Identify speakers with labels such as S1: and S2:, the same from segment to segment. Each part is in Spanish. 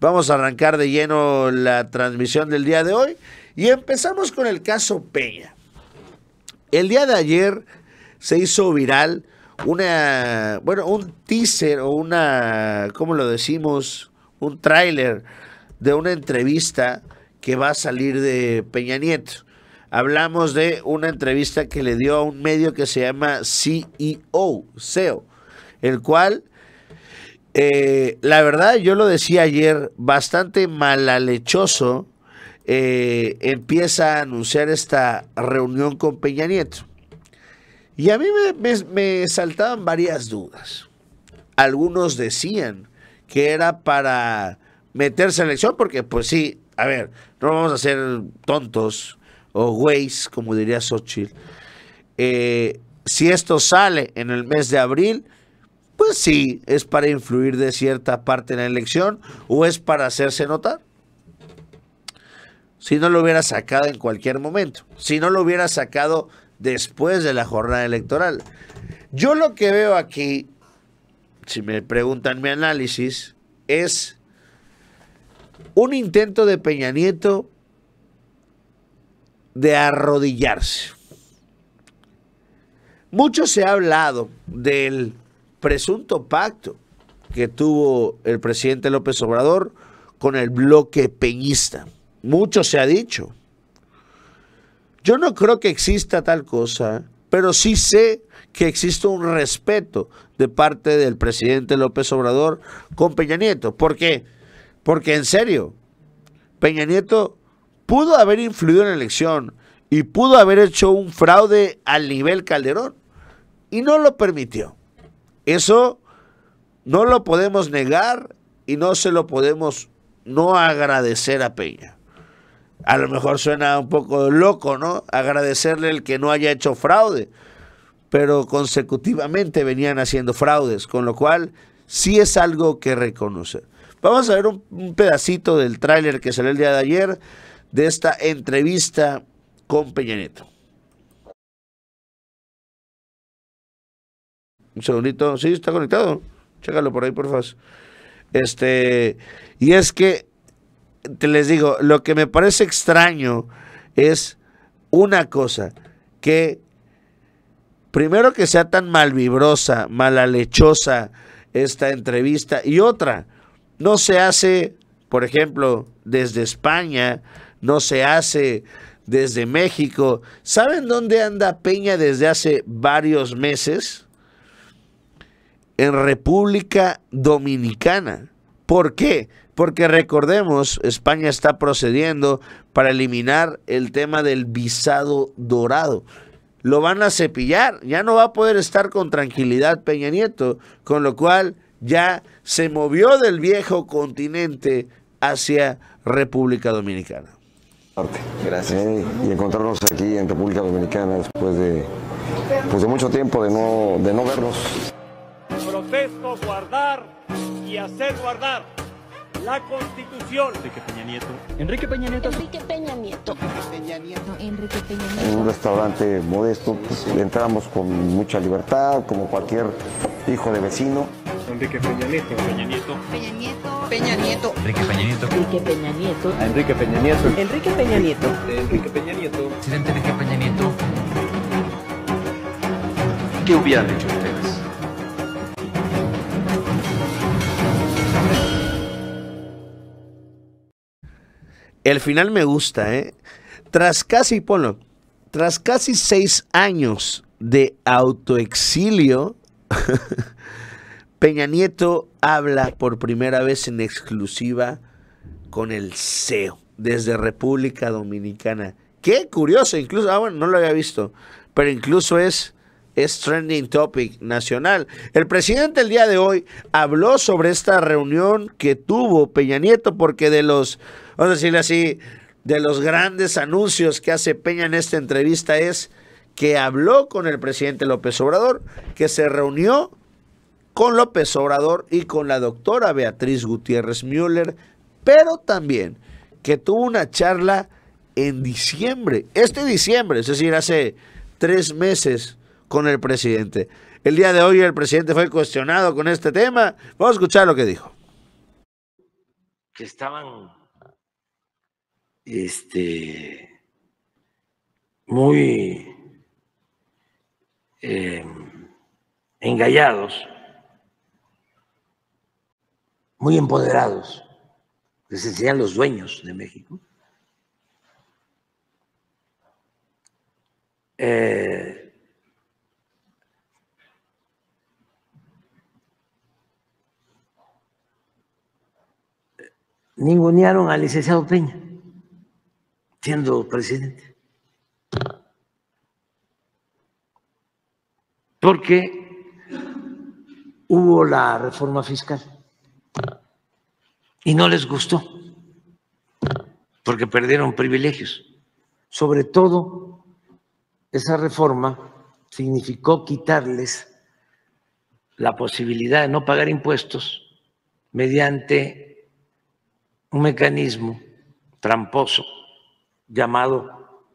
S1: Vamos a arrancar de lleno la transmisión del día de hoy y empezamos con el caso Peña. El día de ayer se hizo viral una, bueno, un teaser o una, ¿cómo lo decimos? Un tráiler de una entrevista que va a salir de Peña Nieto. Hablamos de una entrevista que le dio a un medio que se llama CEO, CEO, el cual eh, la verdad, yo lo decía ayer, bastante malalechoso eh, empieza a anunciar esta reunión con Peña Nieto. Y a mí me, saltaban varias dudas. Algunos decían que era para meterse en elección, porque pues sí, a ver, no vamos a ser tontos o güeyes, como diría Xochitl. Eh, si esto sale en el mes de abril, pues sí, es para influir de cierta parte en la elección o es para hacerse notar. Si no lo hubiera sacado en cualquier momento, si no lo hubiera sacado después de la jornada electoral. Yo lo que veo aquí, si me preguntan mi análisis, es un intento de Peña Nieto de arrodillarse. Mucho se ha hablado del presunto pacto que tuvo el presidente López Obrador con el bloque peñista. Mucho se ha dicho. Yo no creo que exista tal cosa, pero sí sé que existe un respeto de parte del presidente López Obrador con Peña Nieto. ¿Por qué? Porque en serio, Peña Nieto pudo haber influido en la elección y pudo haber hecho un fraude al nivel Calderón y no lo permitió. Eso no lo podemos negar y no se lo podemos no agradecer a Peña. A lo mejor suena un poco loco, ¿no? Agradecerle el que no haya hecho fraude, pero consecutivamente venían haciendo fraudes, con lo cual sí es algo que reconocer. Vamos a ver un, pedacito del tráiler que salió el día de ayer de esta entrevista con Peña Nieto. Un segundito. Sí, está conectado. Chécalo por ahí, por favor. Este, y es que, te les digo, lo que me parece extraño es una cosa, que primero que sea tan malvibrosa, malalechosa esta entrevista, y otra, no se hace, por ejemplo, desde España, no se hace desde México. ¿Saben dónde anda Peña desde hace varios meses? en República Dominicana. ¿Por qué? Porque recordemos, España está procediendo para eliminar el tema del visado dorado. Lo van a cepillar, ya no va a poder estar con tranquilidad Peña Nieto, con lo cual ya se movió del viejo continente hacia República Dominicana.
S2: Gracias. y encontrarnos aquí en República Dominicana después de, pues mucho tiempo de no, de no vernos guardar y hacer guardar la
S1: Constitución. Enrique Peña Nieto. Enrique Peña Nieto. Enrique Peña Nieto. Enrique Peña Nieto. Enrique Peña Nieto. En un restaurante modesto pues, entramos con mucha libertad, como cualquier hijo de vecino.
S2: Enrique Peña Nieto. Peña Nieto. Peña Nieto. Peña Nieto. Enrique
S1: Peña Nieto. Enrique Peña Nieto. Enrique Peña Nieto. Enrique Peña Nieto. Enrique Peña Nieto. Presidente Enrique Peña Nieto. ¿Qué hubieran hecho ustedes? al final me gusta, ¿eh? Tras casi, tras casi seis años de autoexilio, Peña Nieto habla por primera vez en exclusiva con el CEO desde República Dominicana. Qué curioso, incluso, ah, bueno, no lo había visto, pero incluso es es trending topic nacional. El presidente el día de hoy habló sobre esta reunión que tuvo Peña Nieto, porque de los, vamos a decirle así, de los grandes anuncios que hace Peña en esta entrevista es que habló con el presidente López Obrador, que se reunió con López Obrador y con la doctora Beatriz Gutiérrez Müller, pero también que tuvo una charla en diciembre, este diciembre, es decir, hace tres meses, con el presidente. El día de hoy el presidente fue cuestionado con este tema. Vamos a escuchar lo que dijo.
S2: Que estaban este, muy eh, engallados, muy empoderados, que enseñan serían los dueños de México. Eh, ningunearon al licenciado Peña, siendo presidente. Porque hubo la reforma fiscal y no les gustó, porque perdieron privilegios. Sobre todo, esa reforma significó quitarles la posibilidad de no pagar impuestos mediante un mecanismo tramposo llamado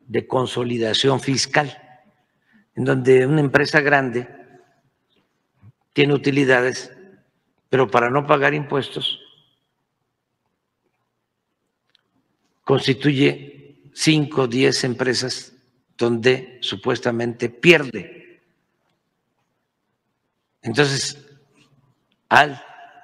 S2: de consolidación fiscal, en donde una empresa grande tiene utilidades, pero para no pagar impuestos constituye cinco o diez empresas donde supuestamente pierde. Entonces, al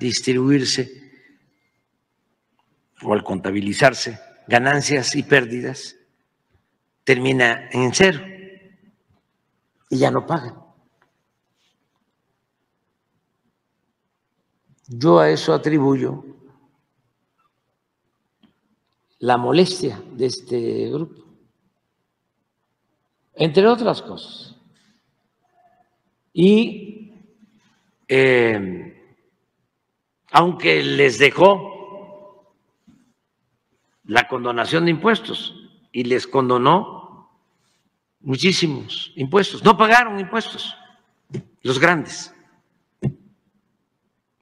S2: distribuirse o al contabilizarse ganancias y pérdidas, termina en cero y ya no pagan. Yo a eso atribuyo la molestia de este grupo, entre otras cosas. Y eh, aunque les dejó la condonación de impuestos y les condonó muchísimos impuestos. No pagaron impuestos los grandes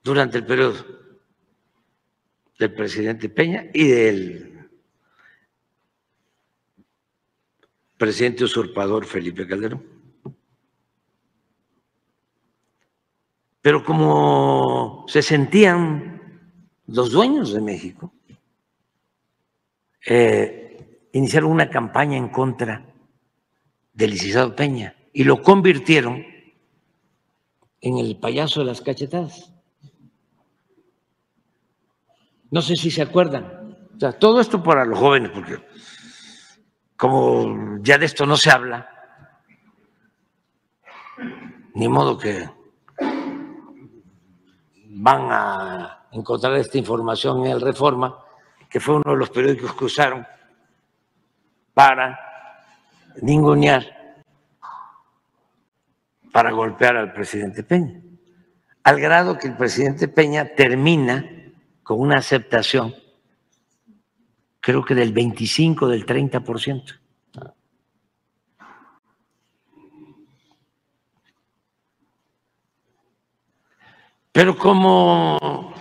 S2: durante el periodo del presidente Peña y del presidente usurpador Felipe Calderón. Pero como se sentían los dueños de México, eh, iniciaron una campaña en contra de licenciado Peña y lo convirtieron en el payaso de las cachetadas. No sé si se acuerdan. O sea, todo esto para los jóvenes, porque como ya de esto no se habla, ni modo que van a encontrar esta información en el Reforma, que fue uno de los periódicos que usaron para ningunear, para golpear al presidente Peña. Al grado que el presidente Peña termina con una aceptación, creo que del 25, del 30%. Pero como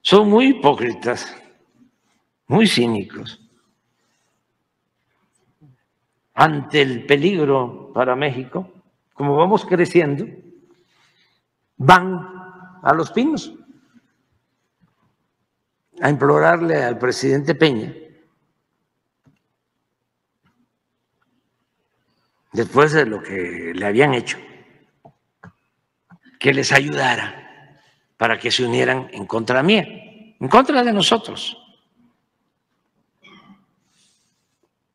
S2: son muy hipócritas, muy cínicos ante el peligro para México, como vamos creciendo, van a los pinos a implorarle al presidente Peña, después de lo que le habían hecho, que les ayudara para que se unieran en contra mía, en contra de nosotros.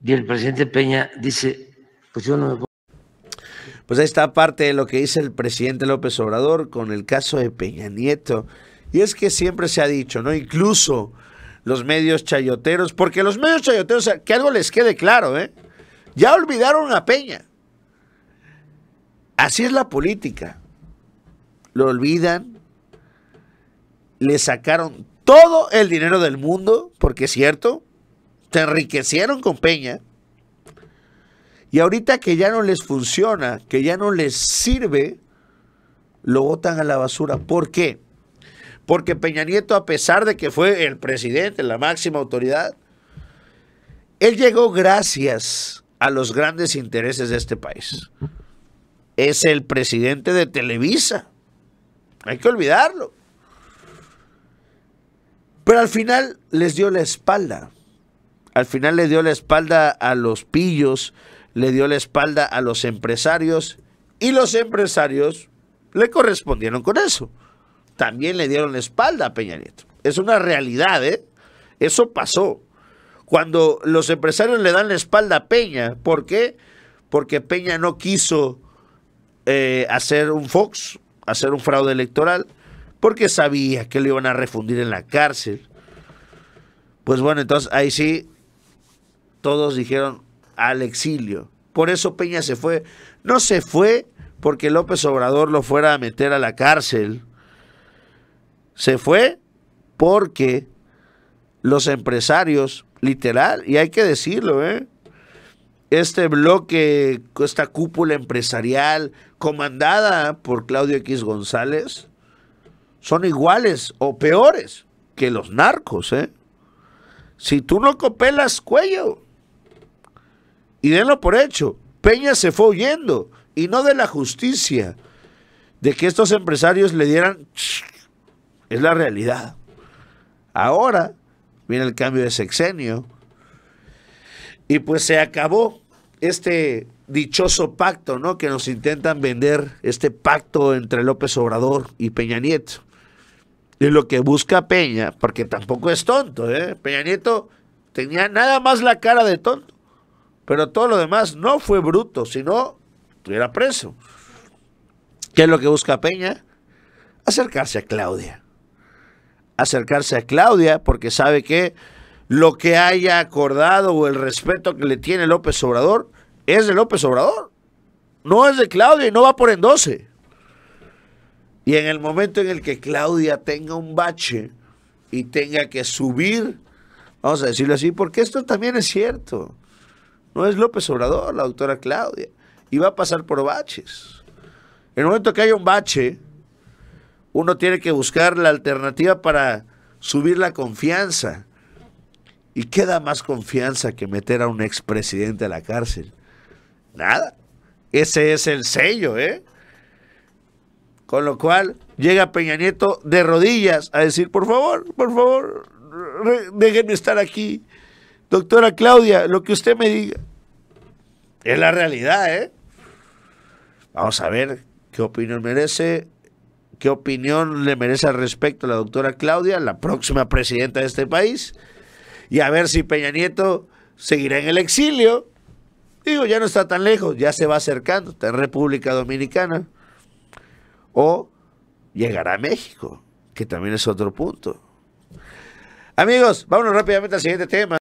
S1: Y el presidente Peña dice, pues yo no me puedo. Pues ahí está parte de lo que dice el presidente López Obrador con el caso de Peña Nieto. Y es que siempre se ha dicho, ¿no? Incluso los medios chayoteros, porque los medios chayoteros, que algo les quede claro, ¿eh? Ya olvidaron a Peña. Así es la política. Lo olvidan. Le sacaron todo el dinero del mundo, porque es cierto, se enriquecieron con Peña. Y ahorita que ya no les funciona, que ya no les sirve, lo botan a la basura. ¿Por qué? Porque Peña Nieto, a pesar de que fue el presidente, la máxima autoridad, él llegó gracias a los grandes intereses de este país. Es el presidente de Televisa. Hay que olvidarlo. Pero al final les dio la espalda. Al final le dio la espalda a los pillos, le dio la espalda a los empresarios y los empresarios le correspondieron con eso. También le dieron la espalda a Peña Nieto. Es una realidad, ¿eh? Eso pasó. Cuando los empresarios le dan la espalda a Peña, ¿por qué? Porque Peña no quiso eh, hacer un Fox, hacer un fraude electoral, porque sabía que lo iban a refundir en la cárcel. Pues bueno, entonces ahí sí todos dijeron al exilio. Por eso Peña se fue. No se fue porque López Obrador lo fuera a meter a la cárcel. Se fue porque los empresarios, literal, y hay que decirlo, ¿eh? este bloque, esta cúpula empresarial comandada por Claudio X González, son iguales o peores que los narcos. ¿eh? Si tú no copelas cuello, y denlo por hecho, Peña se fue huyendo, y no de la justicia, de que estos empresarios le dieran... Es la realidad. Ahora viene el cambio de sexenio, y pues se acabó este dichoso pacto, ¿no? Que nos intentan vender, este pacto entre López Obrador y Peña Nieto. Y lo que busca Peña, porque tampoco es tonto, ¿eh? Peña Nieto tenía nada más la cara de tonto. Pero todo lo demás no fue bruto, sino estuviera preso. ¿Qué es lo que busca Peña? Acercarse a Claudia. Acercarse a Claudia porque sabe que lo que haya acordado o el respeto que le tiene López Obrador es de López Obrador. No es de Claudia y no va por endoce. Y en el momento en el que Claudia tenga un bache y tenga que subir, vamos a decirlo así, porque esto también es cierto. No es López Obrador, la doctora Claudia. Y va a pasar por baches. En el momento que hay un bache, uno tiene que buscar la alternativa para subir la confianza. ¿Y qué da más confianza que meter a un expresidente a la cárcel? Nada. Ese es el sello, ¿eh? Con lo cual llega Peña Nieto de rodillas a decir, por favor, por favor, déjenme estar aquí. Doctora Claudia, lo que usted me diga. Es la realidad, ¿eh? Vamos a ver qué opinión merece, qué opinión le merece al respecto a la doctora Claudia, la próxima presidenta de este país, y a ver si Peña Nieto seguirá en el exilio. Digo, ya no está tan lejos, ya se va acercando, está en República Dominicana. O llegará a México, que también es otro punto. Amigos, vámonos rápidamente al siguiente tema.